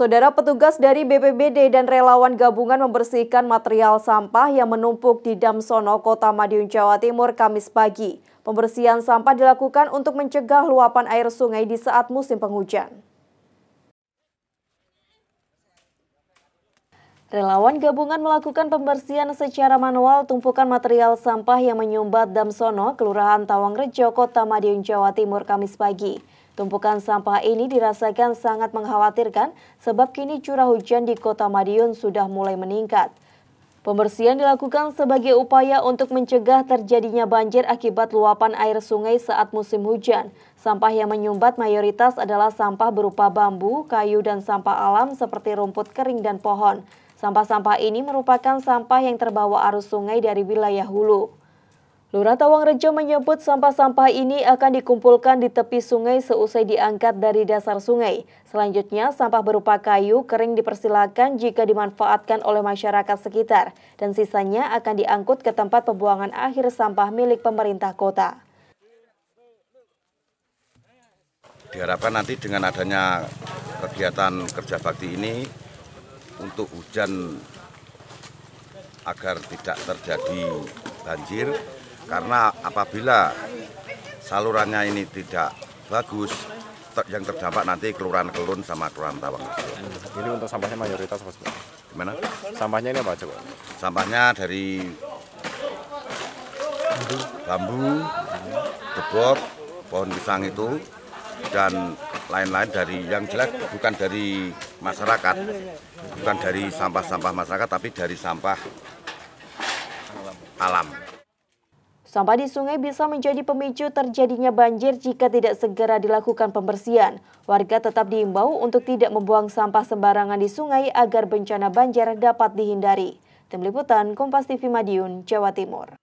Saudara petugas dari BPBD dan relawan gabungan membersihkan material sampah yang menumpuk di Damsono, Kota Madiun, Jawa Timur, Kamis pagi. Pembersihan sampah dilakukan untuk mencegah luapan air sungai di saat musim penghujan. Relawan gabungan melakukan pembersihan secara manual tumpukan material sampah yang menyumbat Damsono, Kelurahan Tawangrejo, Kota Madiun, Jawa Timur, Kamis pagi. Tumpukan sampah ini dirasakan sangat mengkhawatirkan sebab kini curah hujan di Kota Madiun sudah mulai meningkat. Pembersihan dilakukan sebagai upaya untuk mencegah terjadinya banjir akibat luapan air sungai saat musim hujan. Sampah yang menyumbat mayoritas adalah sampah berupa bambu, kayu, dan sampah alam seperti rumput kering dan pohon. Sampah-sampah ini merupakan sampah yang terbawa arus sungai dari wilayah hulu. Lurah Rejo menyebut sampah-sampah ini akan dikumpulkan di tepi sungai seusai diangkat dari dasar sungai. Selanjutnya, sampah berupa kayu kering dipersilakan jika dimanfaatkan oleh masyarakat sekitar dan sisanya akan diangkut ke tempat pembuangan akhir sampah milik pemerintah kota. Diharapkan nanti dengan adanya kegiatan kerja bakti ini untuk hujan agar tidak terjadi banjir karena apabila salurannya ini tidak bagus, ter yang terdampak nanti kelurahan Kelun sama kelurahan Tawang. Ini untuk sampahnya mayoritas apa Gimana? Sampahnya ini apa coba? Sampahnya dari bambu, debok, pohon pisang itu, dan lain-lain dari yang jelek bukan dari masyarakat, bukan dari sampah-sampah masyarakat, tapi dari sampah alam. Sampah di sungai bisa menjadi pemicu terjadinya banjir jika tidak segera dilakukan pembersihan. Warga tetap diimbau untuk tidak membuang sampah sembarangan di sungai agar bencana banjir dapat dihindari. Tim Liputan Kompas TV Madiun, Jawa Timur.